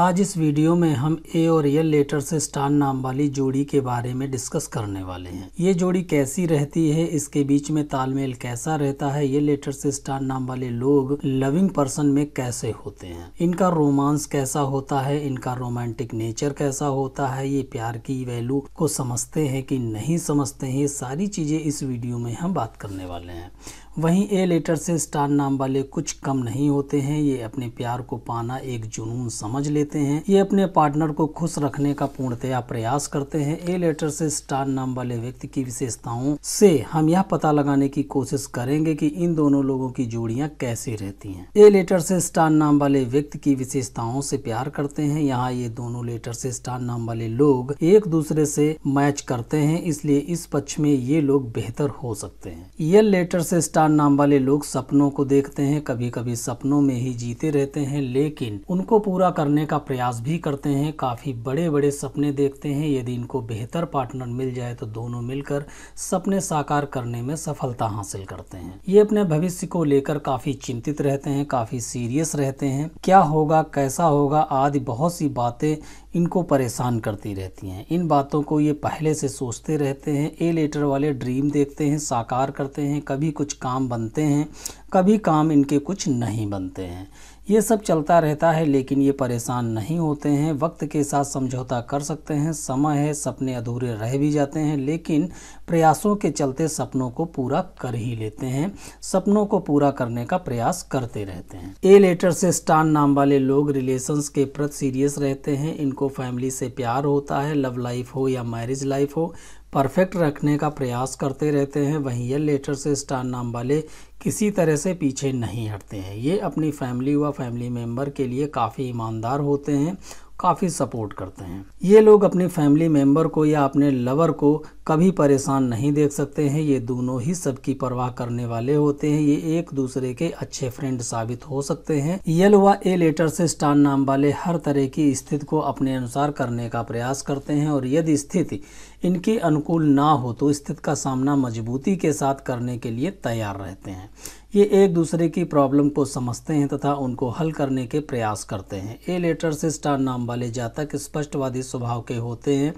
आज इस वीडियो में हम ए और एल लेटर से स्टार नाम वाली जोड़ी के बारे में डिस्कस करने वाले हैं ये जोड़ी कैसी रहती है इसके बीच में तालमेल कैसा रहता है ये लेटर से स्टार नाम वाले लोग लविंग पर्सन में कैसे होते हैं इनका रोमांस कैसा होता है इनका रोमांटिक नेचर कैसा होता है ये प्यार की वैल्यू को समझते हैं कि नहीं समझते हैं ये सारी चीजें इस वीडियो में हम बात करने वाले हैं वहीं ए लेटर से स्टार नाम वाले कुछ कम नहीं होते हैं ये अपने प्यार को पाना एक जुनून समझ ले लेते हैं ये अपने पार्टनर को खुश रखने का पूर्णतया प्रयास करते हैं ए लेटर से स्टार नाम वाले व्यक्ति की विशेषताओं से हम यह पता लगाने की कोशिश करेंगे कि इन दोनों लोगों की जोड़ियां कैसी रहती हैं ए लेटर से स्टार नाम वाले व्यक्ति की विशेषताओं से प्यार करते हैं यहाँ ये दोनों लेटर से स्टार नाम वाले लोग एक दूसरे से मैच करते हैं इसलिए इस पक्ष में ये लोग बेहतर हो सकते हैं यल लेटर से स्टार नाम वाले लोग सपनों को देखते हैं कभी कभी सपनों में ही जीते रहते हैं लेकिन उनको पूरा करने का प्रयास भी करते हैं काफ़ी बड़े बड़े सपने देखते हैं यदि इनको बेहतर पार्टनर मिल जाए तो दोनों मिलकर सपने साकार करने में सफलता हासिल करते हैं ये अपने भविष्य को लेकर काफ़ी चिंतित रहते हैं काफ़ी सीरियस रहते हैं क्या होगा कैसा होगा आदि बहुत सी बातें इनको परेशान करती रहती हैं इन बातों को ये पहले से सोचते रहते हैं ए लेटर वाले ड्रीम देखते हैं साकार करते हैं कभी कुछ काम बनते हैं कभी काम इनके कुछ नहीं बनते हैं ये सब चलता रहता है लेकिन ये परेशान नहीं होते हैं वक्त के साथ समझौता कर सकते हैं समय है सपने अधूरे रह भी जाते हैं लेकिन प्रयासों के चलते सपनों को पूरा कर ही लेते हैं सपनों को पूरा करने का प्रयास करते रहते हैं ए लेटर से स्टान नाम वाले लोग रिलेशंस के प्रति सीरियस रहते हैं इनको फैमिली से प्यार होता है लव लाइफ हो या मैरिज लाइफ हो परफेक्ट रखने का प्रयास करते रहते हैं वहीं ये लेटर से स्टार नाम वाले किसी तरह से पीछे नहीं हटते हैं ये अपनी फैमिली व फैमिली मेम्बर के लिए काफ़ी ईमानदार होते हैं काफ़ी सपोर्ट करते हैं ये लोग अपनी फैमिली मेंबर को या अपने लवर को कभी परेशान नहीं देख सकते हैं ये दोनों ही सबकी परवाह करने वाले होते हैं ये एक दूसरे के अच्छे फ्रेंड साबित हो सकते हैं यल व ए लेटर से स्टार नाम वाले हर तरह की स्थिति को अपने अनुसार करने का प्रयास करते हैं और यदि स्थिति इनके अनुकूल ना हो तो स्थिति का सामना मजबूती के साथ करने के लिए तैयार रहते हैं ये एक दूसरे की प्रॉब्लम को समझते हैं तथा उनको हल करने के प्रयास करते हैं ए लेटर से स्टार नाम वाले जातक स्पष्टवादी स्वभाव के होते हैं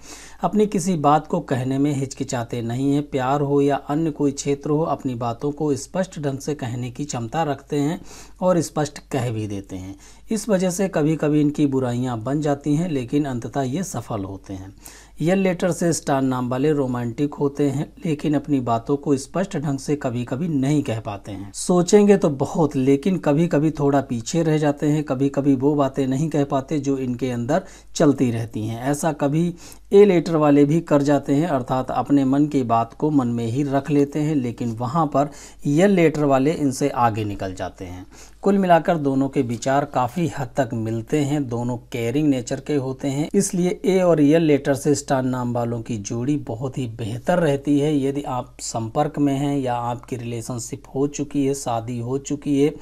अपनी किसी बात को कहने में हिचकिचाते नहीं हैं प्यार हो या अन्य कोई क्षेत्र हो अपनी बातों को स्पष्ट ढंग से कहने की क्षमता रखते हैं और स्पष्ट कह भी देते हैं इस वजह से कभी कभी इनकी बुराइयाँ बन जाती हैं लेकिन अंततः ये सफल होते हैं यह लेटर से स्टार नाम वाले रोमांटिक होते हैं लेकिन अपनी बातों को स्पष्ट ढंग से कभी कभी नहीं कह पाते हैं सोचेंगे तो बहुत लेकिन कभी कभी थोड़ा पीछे रह जाते हैं कभी कभी वो बातें नहीं कह पाते जो इनके अंदर चलती रहती हैं ऐसा कभी ए लेटर वाले भी कर जाते हैं अर्थात अपने मन की बात को मन में ही रख लेते हैं लेकिन वहाँ पर यल लेटर वाले इनसे आगे निकल जाते हैं कुल मिलाकर दोनों के विचार काफ़ी हद तक मिलते हैं दोनों केयरिंग नेचर के होते हैं इसलिए ए और यल e लेटर से स्टार नाम वालों की जोड़ी बहुत ही बेहतर रहती है यदि आप संपर्क में हैं या आपकी रिलेशनशिप हो चुकी है शादी हो चुकी है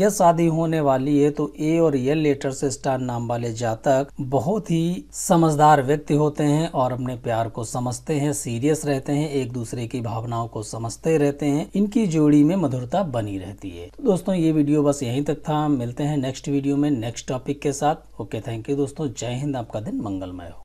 या शादी होने वाली है तो ए और यल e लेटर से स्टार नाम वाले जातक बहुत ही समझदार व्यक्ति होते हैं और अपने प्यार को समझते हैं सीरियस रहते हैं एक दूसरे की भावनाओं को समझते रहते हैं इनकी जोड़ी में मधुरता बनी रहती है तो दोस्तों ये वीडियो बस यहीं तक था मिलते हैं नेक्स्ट वीडियो में नेक्स्ट टॉपिक के साथ ओके थैंक यू दोस्तों जय हिंद आपका दिन मंगलमय हो